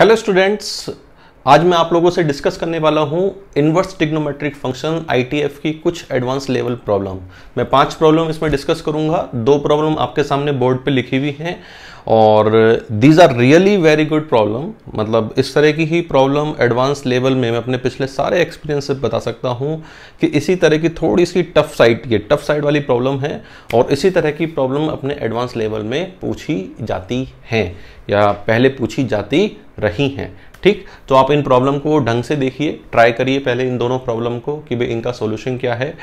hello students आज मैं आप लोगों से डिस्कस करने वाला हूँ इन्वर्स टिग्नोमेट्रिक फंक्शन आईटीएफ की कुछ एडवांस लेवल प्रॉब्लम मैं पांच प्रॉब्लम इसमें डिस्कस करूंगा दो प्रॉब्लम आपके सामने बोर्ड पे लिखी हुई हैं और these are really very good problem मतलब इस तरह की ही प्रॉब्लम एडवांस लेवल में मैं अपने पिछले सारे एक्सपीरियंस से बता सकता हूँ कि इसी तरह की थोड़ी सी टफ साइड ये टफ साइड वाली प्रॉब्लम है और इसी तरह की प्रॉब्लम अपने एडवांस लेवल में पूछी जाती हैं या पहले पूछी जाती रही हैं ठीक तो आप इन प्रॉब्लम को ढंग से देखिए ट्राई करिए पहले इन दोनों प्रॉब्लम को कि भाई इनका सोल्यूशन क्या है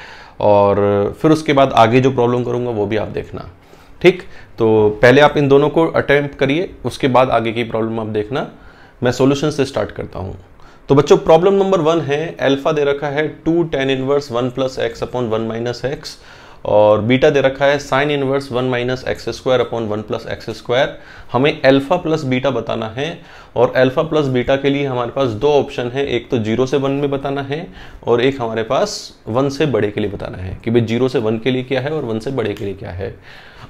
और फिर उसके बाद आगे जो प्रॉब्लम करूँगा वो भी आप देखना ठीक तो पहले आप इन दोनों को अटैम्प्ट करिए उसके बाद आगे की प्रॉब्लम आप देखना मैं सोल्यूशन से स्टार्ट करता हूँ तो बच्चों प्रॉब्लम नंबर वन है अल्फा दे रखा है two tan inverse one plus x upon one minus x और बीटा दे रखा है sine inverse one minus x square upon one plus x square हमें अल्फा प्लस बीटा बताना है और अल्फा प्लस बीटा के लिए हमारे पास दो ऑप्शन है एक तो जीरो से वन में बताना है और एक हमारे पास वन से बड़े के लिए बताना है कि भाई जीरो से वन के लिए क्या है और वन से बड़े के लिए क्या है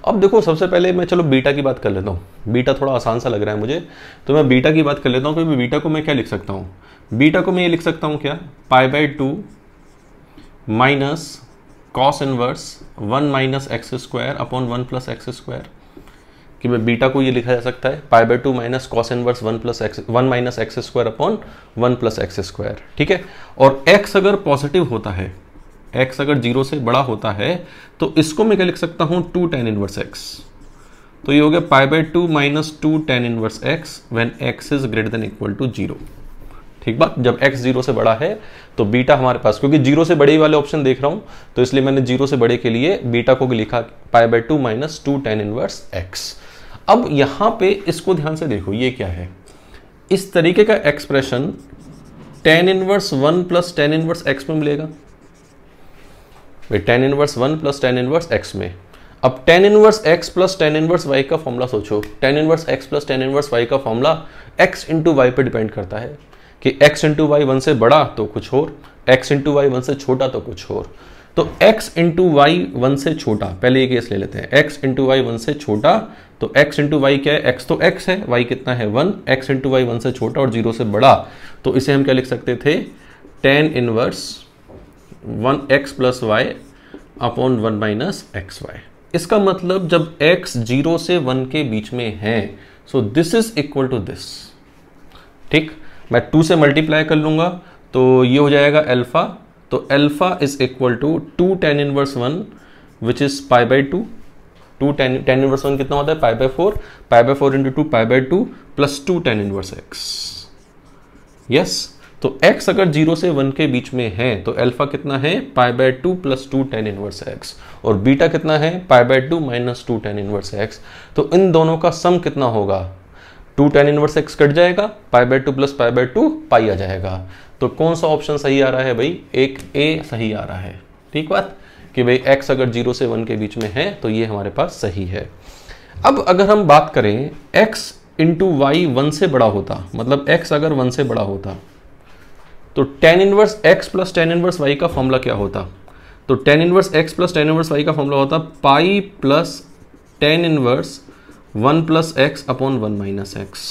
अब देखो सबसे पहले मैं चलो बीटा की बात कर लेता हूँ बीटा थोड़ा आसान सा लग रहा है मुझे तो मैं बीटा की बात कर लेता हूँ क्योंकि बीटा को मैं क्या लिख सकता हूँ बीटा को मैं ये लिख सकता हूँ क्या pi by two minus cos inverse one minus x square upon one plus x square कि मैं बीटा को ये लिखा जा सकता है pi by two minus cos inverse one plus x one minus x square upon one plus x square ठीक है और एक्स अगर पॉजिटिव होता है एक्स अगर जीरो से बड़ा होता है तो इसको मैं क्या लिख सकता हूँ टू टेन इनवर्स एक्स तो ये हो गया pi by two minus two tan inverse x when x is greater than equal to zero ठीक बात जब x जीरो से बड़ा है तो बीटा हमारे पास क्योंकि जीरो से बड़े वाले ऑप्शन देख रहा हूं तो इसलिए मैंने जीरो से बड़े के लिए बीटा को भी लिखा pi by two minus two tan inverse x अब यहां पे इसको ध्यान से देखो ये क्या है इस तरीके का expression tan inverse one plus tan inverse x में मिलेगा tan inverse one plus tan inverse x में अब tan inverse x plus tan inverse y का फॉर्मुला सोचो tan inverse x plus tan inverse y का फॉर्मुला एक्स इंटू वाई पर depend करता है कि x इंटू वाई वन से बड़ा तो कुछ और x इंटू वाई वन से छोटा तो कुछ और तो x इंटू वाई वन से छोटा पहले ये केस ले लेते हैं x इंटू वाई वन से छोटा तो x इंटू वाई क्या है x तो x है y कितना है one x into y one से छोटा और जीरो से बड़ा तो इसे हम क्या लिख सकते थे tan inverse one x plus y upon one minus x y इसका मतलब जब x जीरो से वन के बीच में है so this is equal to this ठीक मैं टू से मल्टीप्लाई कर लूँगा तो ये हो जाएगा एल्फ़ा तो alpha is equal to two tan inverse one which is pi by two two ten tan inverse one कितना होता है pi by four pi by four into two pi by two plus two tan inverse x yes तो x अगर zero से one के बीच में है तो अल्फा कितना है pi by two plus two tan inverse x और बीटा कितना है pi by to minus two tan inverse x तो इन दोनों का सम कितना होगा two tan inverse x cut जाएगा pi by two plus pi by two pi आ जाएगा तो कौन सा ऑप्शन सही आ रहा है भाई एक ए सही आ रहा है ठीक बात कि भाई एक्स अगर जीरो से वन के बीच में है तो ये हमारे पास सही है अब अगर हम बात करें एक्स इंटू वाई वन से बड़ा होता मतलब एक्स अगर वन से बड़ा होता तो tan inverse x plus tan inverse y का फॉर्मूला क्या होता तो tan inverse x plus tan inverse y का फॉर्मूला होता pi plus tan inverse one plus x upon one minus x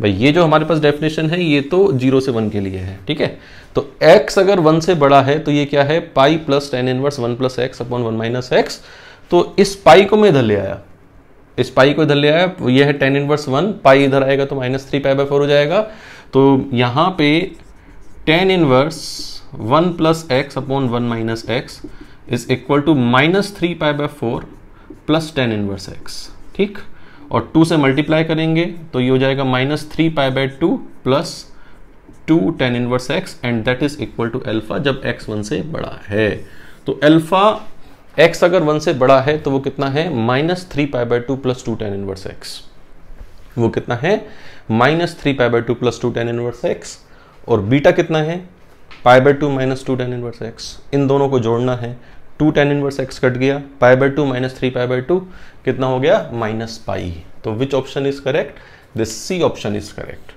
भाई ये जो हमारे पास डेफिनेशन है ये तो जीरो से वन के लिए है ठीक है तो एक्स अगर वन से बड़ा है तो ये क्या है pi plus tan inverse one plus x upon one minus x तो इस पाई को मैं इधर ले आया इस पाई को इधर ले आया ये है टेन इनवर्स वन पाई इधर आएगा तो minus three pi by four हो जाएगा तो यहां पे tan inverse one plus x upon one minus x is equal to minus three pi by four plus tan inverse x ठीक और टू से मल्टीप्लाई करेंगे तो ये हो जाएगा minus three pi by two plus two tan inverse x and that is equal to alpha जब x one से बड़ा है तो एल्फा एक्स अगर वन से बड़ा है तो वो कितना है minus three pi by two plus two tan inverse x वो कितना है minus three pi by two plus two tan inverse x और बीटा कितना है pi by two minus two tan inverse x इन दोनों को जोड़ना है two tan inverse x cut गया pi by two minus three pi by two कितना हो गया माइनस पाई तो which option is correct this C option is correct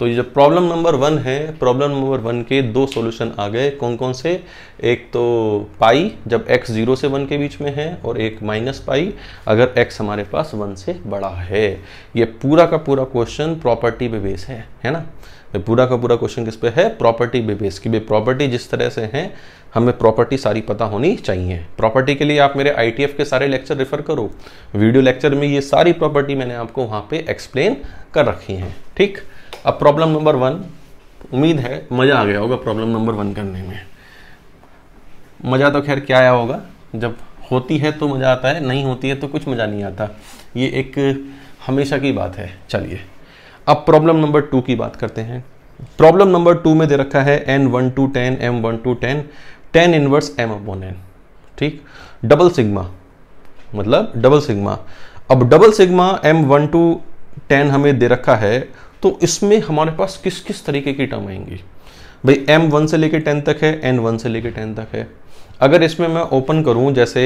तो ये जो प्रॉब्लम नंबर वन है प्रॉब्लम नंबर वन के दो सॉल्यूशन आ गए कौन कौन से एक तो पाई जब एक्स जीरो से वन के बीच में है और एक माइनस पाई अगर एक्स हमारे पास वन से बड़ा है ये पूरा का पूरा क्वेश्चन प्रॉपर्टी पे बेस है है ना पूरा का पूरा क्वेश्चन किस पे है प्रॉपर्टी पे बेस कि भाई प्रॉपर्टी जिस तरह से है हमें प्रॉपर्टी सारी पता होनी चाहिए प्रॉपर्टी के लिए आप मेरे आई के सारे लेक्चर रेफर करो वीडियो लेक्चर में ये सारी प्रॉपर्टी मैंने आपको वहाँ पर एक्सप्लेन कर रखी हैं ठीक अब प्रॉब्लम नंबर वन उम्मीद है मज़ा आ गया होगा प्रॉब्लम नंबर वन करने में मज़ा तो खैर क्या आया होगा जब होती है तो मज़ा आता है नहीं होती है तो कुछ मज़ा नहीं आता ये एक हमेशा की बात है चलिए अब प्रॉब्लम नंबर टू की बात करते हैं प्रॉब्लम नंबर टू में दे रखा है n one to ten m one to ten tan inverse m upon n ठीक डबल सिग्मा मतलब डबल सिग्मा अब double sigma m one to ten हमें दे रखा है तो इसमें हमारे पास किस किस तरीके की टर्म आएंगी भाई एम वन से लेके टेन तक है एन वन से लेके टेन तक है अगर इसमें मैं ओपन करूं जैसे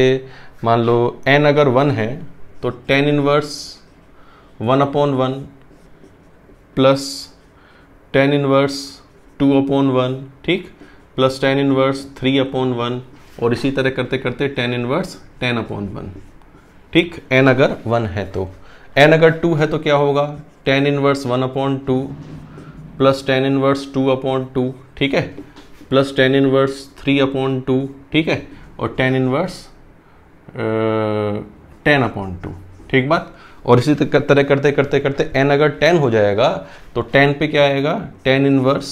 मान लो एन अगर वन है तो tan inverse one upon one plus tan inverse two upon one ठीक plus tan inverse three upon one और इसी तरह करते करते tan inverse ten upon one ठीक एन अगर वन है तो एन अगर टू है तो क्या होगा tan inverse one upon two plus tan inverse two upon two ठीक है plus tan inverse three upon two ठीक है और tan inverse ten upon two ठीक बात और इसी तरह करते करते करते एन अगर टेन हो जाएगा तो टेन पे क्या आएगा tan inverse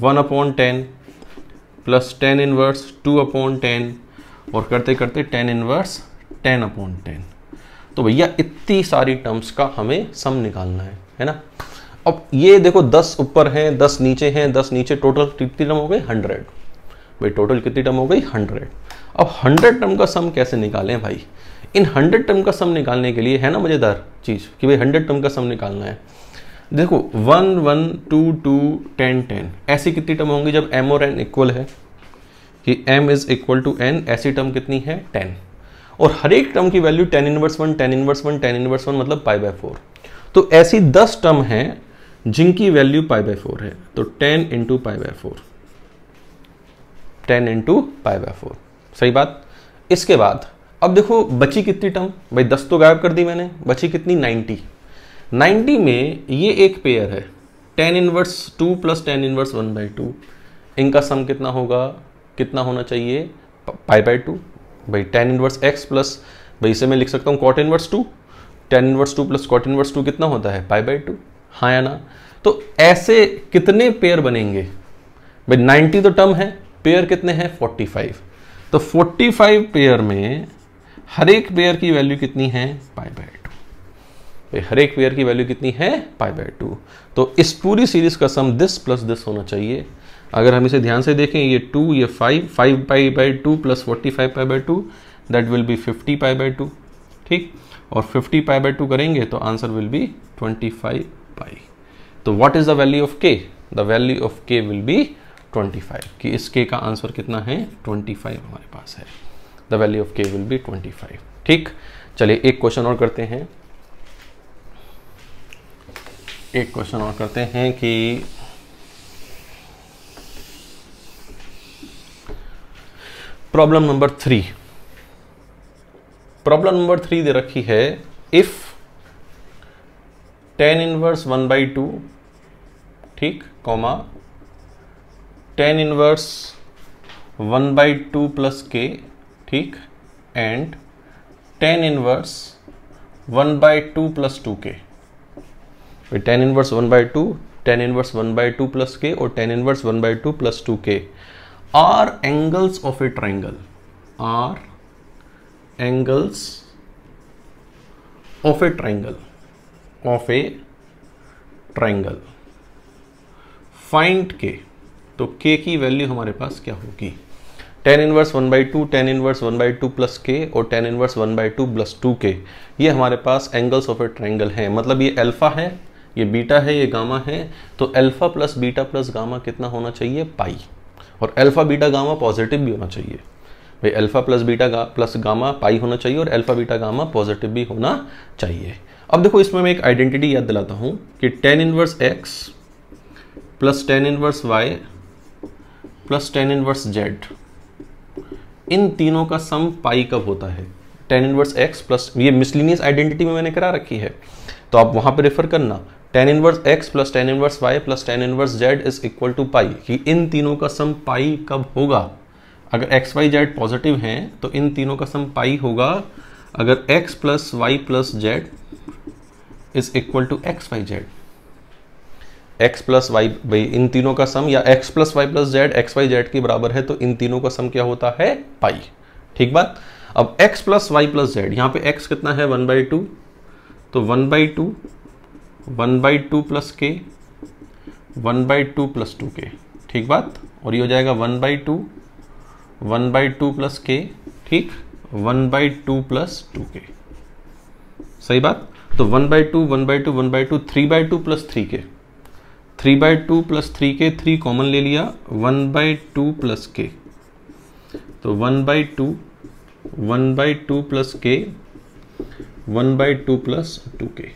one upon ten plus tan inverse two upon ten और करते करते tan inverse ten upon ten तो भैया इतनी सारी टर्म्स का हमें सम निकालना है है ना अब ये देखो दस ऊपर हैं दस नीचे हैं दस नीचे टोटल कितनी टर्म हो गई हंड्रेड भाई टोटल कितनी टर्म हो गई हंड्रेड अब हंड्रेड टर्म का सम कैसे निकालें भाई इन हंड्रेड टर्म का सम निकालने के लिए है ना मज़ेदार चीज़ कि भाई हंड्रेड टर्म का सम निकालना है देखो one one two two ten ten ऐसी कितनी टर्म होंगी जब एम और एन इक्वल है कि m is equal to n ऐसी टर्म कितनी है टेन और हर एक टर्म की value tan inverse one tan inverse one tan inverse one मतलब पाई बाय फोर तो ऐसी दस टर्म है जिनकी वैल्यू पाई बाय फोर है तो ten into pi by four ten into pi by four सही बात इसके बाद अब देखो बची कितनी टर्म भाई दस तो गायब कर दी मैंने बची कितनी नाइन्टी नाइन्टी में ये एक पेयर है tan inverse two plus tan inverse one by two इनका सम कितना होगा कितना होना चाहिए पाई बाई टू भाई टेन इनवर्स एक्स प्लस भाई इसे मैं लिख सकता हूँ cot inverse two tan inverse two plus cot inverse two कितना होता है पाई बाई टू हाँ या ना तो ऐसे कितने पेयर बनेंगे भाई नाइन्टी तो टर्म है पेयर कितने हैं फोर्टी फाइव तो फोर्टी फाइव पेयर में हर एक पेयर की वैल्यू कितनी है पाई बाय टू हर एक पेयर की वैल्यू कितनी है पाई बाय टू तो इस पूरी सीरीज का सम दिस प्लस दिस होना चाहिए अगर हम इसे ध्यान से देखें ये टू ये five five pi by two plus forty five pi by two that will be fifty pi by two ठीक और फिफ्टी पाई बाई टू करेंगे तो answer will be twenty five pi तो what is the value of k the value of k will be twenty five कि इस के का answer कितना है ट्वेंटी फाइव हमारे पास है the value of k will be 25 ठीक चलिए एक क्वेश्चन और करते हैं एक क्वेश्चन और करते हैं कि problem number three problem number three दे रखी है if tan inverse one by two ठीक comma tan inverse one by two plus k ठीक and tan inverse one by two plus two k tan inverse one by two tan inverse one by two plus k और tan inverse one by two plus two k are angles of a triangle are angles of a triangle of a triangle find k तो k की value हमारे पास क्या होगी tan inverse one by two tan inverse one by two plus k और tan inverse one by two plus two k ये हमारे पास एंगल्स ऑफ ए ट्रायंगल हैं मतलब ये अल्फा है ये बीटा है ये गामा है तो alpha plus beta plus gamma कितना होना चाहिए पाई और अल्फा बीटा गामा पॉजिटिव भी होना चाहिए भाई अल्फा प्लस बीटा गा, प्लस गामा पाई होना चाहिए और अल्फा बीटा गामा पॉजिटिव भी होना चाहिए अब देखो इसमें मैं एक आइडेंटिटी याद दिलाता हूँ कि tan inverse x plus tan inverse y plus tan inverse z इन तीनों का सम पाई कब होता है टेन इनवर्स एक्स प्लस ये मिसलिनियस आइडेंटिटी में मैंने करा रखी है तो आप वहां पर रेफर करना tan inverse x plus tan inverse y plus tan inverse z is equal to pi कि इन तीनों का सम पाई कब होगा अगर एक्स वाई जेड पॉजिटिव हैं तो इन तीनों का सम पाई होगा अगर x plus y plus z is equal to x y z x plus y भाई इन तीनों का सम या x plus y plus z x y z के बराबर है तो इन तीनों का सम क्या होता है पाई ठीक बात अब x plus y plus z यहाँ पे एक्स कितना है वन बाई टू तो one by two one by two plus k one by two plus two k ठीक बात और ये हो जाएगा one by two one by two plus k ठीक one by two plus two k सही बात तो one by two one by two one by two three by two plus three k three by two plus three k three common ले लिया one by two plus k तो one by two one by two plus k one by two plus two k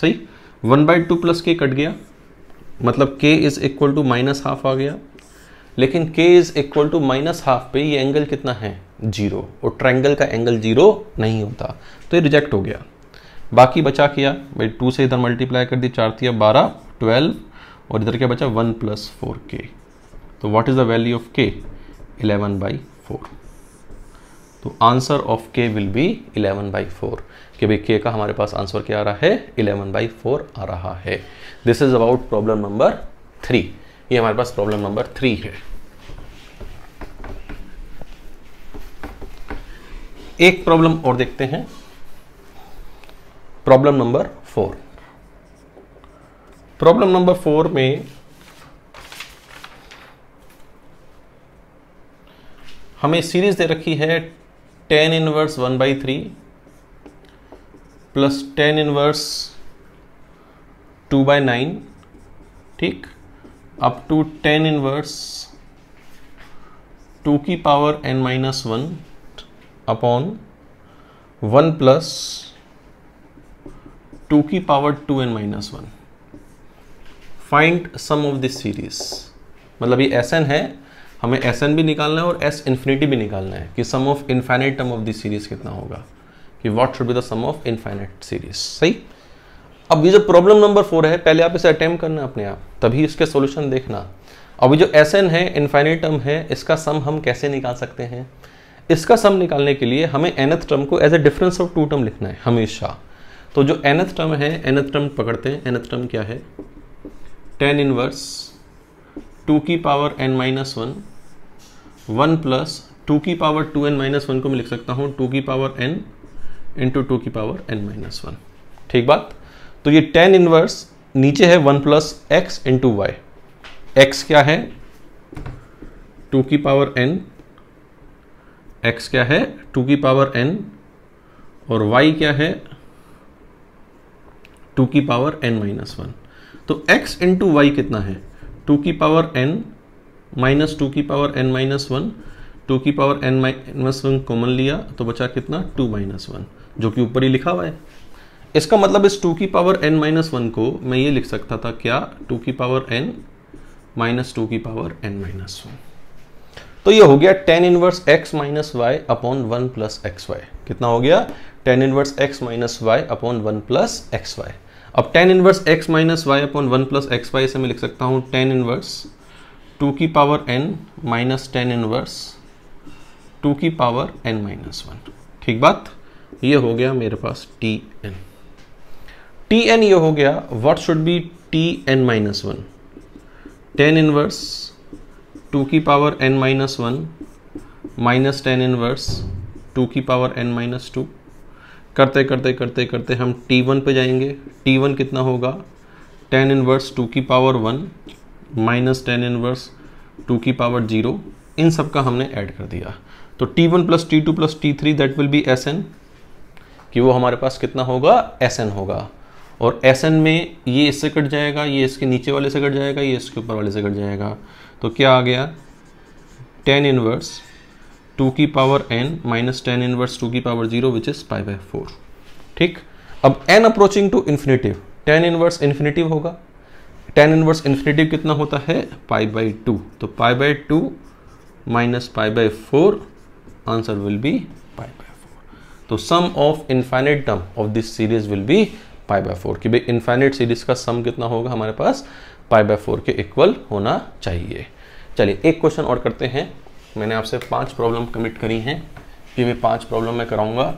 सही one by two plus k cut गया मतलब k is equal to minus half आ गया लेकिन k is equal to minus half पे ये angle कितना है जीरो और ट्रायंगल का एंगल जीरो नहीं होता तो ये रिजेक्ट हो गया बाकी बचा किया भाई टू से इधर मल्टीप्लाई कर दी चार थी बारह ट्वेल्व और इधर क्या बचा वन प्लस फोर के तो what is the value of k eleven by four तो answer of k will be eleven by four कि भाई के का हमारे पास आंसर क्या आ रहा है इलेवन बाई फोर आ रहा है this is about problem number three ये हमारे पास प्रॉब्लम नंबर थ्री है एक प्रॉब्लम और देखते हैं problem number four problem number four में हमें सीरीज दे रखी है tan inverse one by three plus tan inverse two by nine ठीक up to tan inverse two की power n minus one upon one plus two की power two n minus one find sum of this series मतलब ये S है हमें S भी निकालना है और एस इन्फिनिटी भी निकालना है कि sum of infinite term of this series कितना होगा कि what should be the sum of infinite series सही अब ये जो प्रॉब्लम नंबर फोर है पहले आप इसे अटैम्प करना अपने आप तभी इसके सोल्यूशन देखना अभी जो एस है इन्फाइनाइट टर्म है इसका सम हम कैसे निकाल सकते हैं इसका सम निकालने के लिए हमें एनथ टर्म को as a difference of two term लिखना है हमेशा तो जो एनथ टर्म है एनथ टर्म पकड़ते हैं एनथ टर्म क्या है टेन इनवर्स टू की power n minus one one plus two की power two n minus one को मैं लिख सकता हूँ टू की पावर एन इंटू टू की पावर एन माइनस वन ठीक बात तो ये टेन इनवर्स नीचे है one plus x into y x क्या है टू की पावर एन एक्स क्या है टू की पावर एन और वाई क्या है टू की पावर एन माइनस वन तो एक्स इंटू वाई कितना है टू की पावर एन माइनस टू की power n minus one two की power n minus one common लिया तो बचा कितना टू माइनस वन जो कि ऊपर ही लिखा हुआ है इसका मतलब इस टू की पावर एन माइनस वन को मैं ये लिख सकता था क्या टू की पावर एन माइनस टू की पावर एन माइनस वन तो ये हो गया tan inverse x minus y upon one plus x y कितना हो गया tan inverse x minus y upon one plus x y अब tan inverse x minus y upon one plus x y से मैं लिख सकता हूँ टेन इनवर्स टू की power n minus tan inverse two की पावर एन माइनस वन ठीक बात ये हो गया मेरे पास टी एन टी एन ये हो गया what should be T n minus one tan inverse two की power n minus one minus tan inverse two की पावर एन माइनस टू करते करते करते करते हम टी वन पर जाएंगे टी वन कितना होगा टेन इनवर्स टू की power one minus tan inverse two की पावर जीरो इन सब का हमने ऐड कर दिया तो T one plus T two plus T three that will be S n कि वो हमारे पास कितना होगा एस एन होगा और एस एन में ये इससे कट जाएगा ये इसके नीचे वाले से कट जाएगा ये इसके ऊपर वाले से कट जाएगा तो क्या आ गया टेन इनवर्स टू की power n minus tan inverse two की power zero which is pi by four ठीक अब n approaching to infinitive tan inverse infinitive होगा टेन इनवर्स इन्फिनेटिव कितना होता है पाई बाई टू तो pi by two minus pi by four answer will be pi by four तो sum of infinite term of this series will be pi by four कि भाई infinite series का sum कितना होगा हमारे पास pi by four के equal होना चाहिए चलिए एक क्वेश्चन और करते हैं मैंने आपसे पांच प्रॉब्लम कमिट करी हैं कि वे पांच प्रॉब्लम मैं कराऊंगा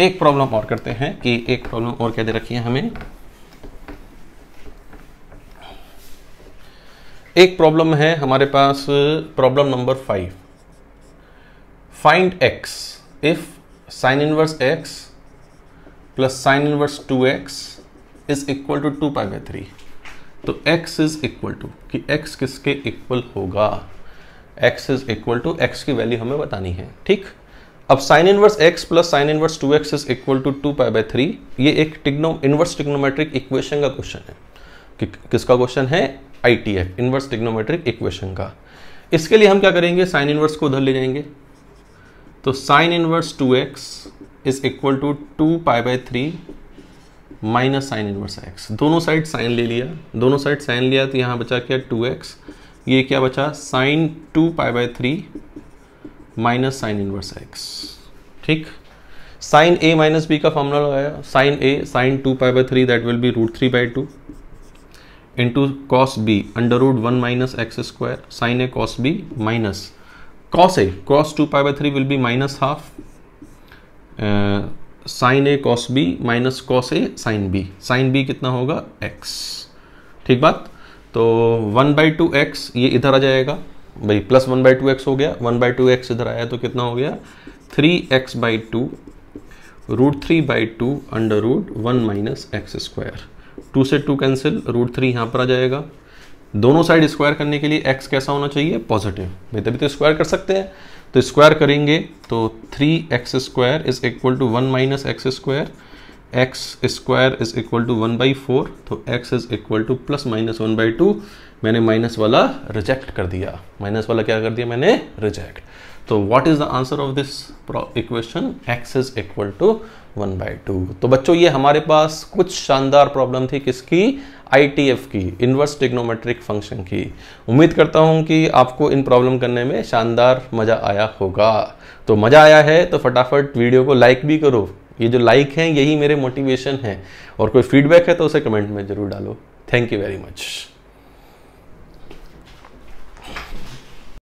एक प्रॉब्लम और करते हैं कि एक प्रॉब्लम और क्या दे रखी है हमें एक प्रॉब्लम है हमारे पास problem number five find x if sine inverse x plus sine inverse two x is equal to two pi by three तो एक्स इज इक्वल टू कि एक्स किसके इक्वल होगा x is equal to x की value हमें बतानी है ठीक अब sine inverse x plus sine inverse 2x is equal to two pi by three ये एक टिग्नो इनवर्स टिग्नोमेट्रिक इक्वेशन का क्वेश्चन है कि, किसका क्वेश्चन है I T F inverse trigonometric equation का इसके लिए हम क्या करेंगे साइन इनवर्स को उधर ले जाएंगे तो sine inverse 2x is equal to two pi by three minus sine inverse x दोनों साइड साइन ले लिया दोनों साइड साइन लिया तो यहाँ बचा क्या एक्स ये क्या बचा sine two pi by three minus sine inverse x ठीक साइन ए माइनस बी का फॉर्मूला लगाया sine A sine two pi by three that will be root three by two into cos B under root one minus x square sine A cos B minus cos A cos two pi by three will be minus half sine A cos B minus cos A sine B sine B कितना होगा x ठीक बात तो one by two x ये इधर आ जाएगा भाई plus one by two x हो गया वन बाई टू एक्स इधर आया तो कितना हो गया three x by two root three by two under root one minus x square two से टू कैंसिल रूट थ्री यहाँ पर आ जाएगा दोनों साइड स्क्वायर करने के लिए एक्स कैसा होना चाहिए पॉजिटिव भाई तभी तो स्क्वायर कर सकते हैं तो स्क्वायर करेंगे तो three x square is equal to one minus x square x square is equal to one by four तो x is equal to plus minus one by two मैंने माइनस वाला रिजेक्ट कर दिया माइनस वाला क्या कर दिया मैंने रिजेक्ट तो what is the answer of this equation x is equal to one by two तो बच्चों ये हमारे पास कुछ शानदार प्रॉब्लम थी किसकी आई की इन्वर्स टिग्नोमेट्रिक फंक्शन की उम्मीद करता हूँ कि आपको इन प्रॉब्लम करने में शानदार मज़ा आया होगा तो मज़ा आया है तो फटाफट वीडियो को लाइक भी करो ये जो लाइक हैं यही मेरे मोटिवेशन है और कोई फीडबैक है तो उसे कमेंट में ज़रूर डालो थैंक यू वेरी मच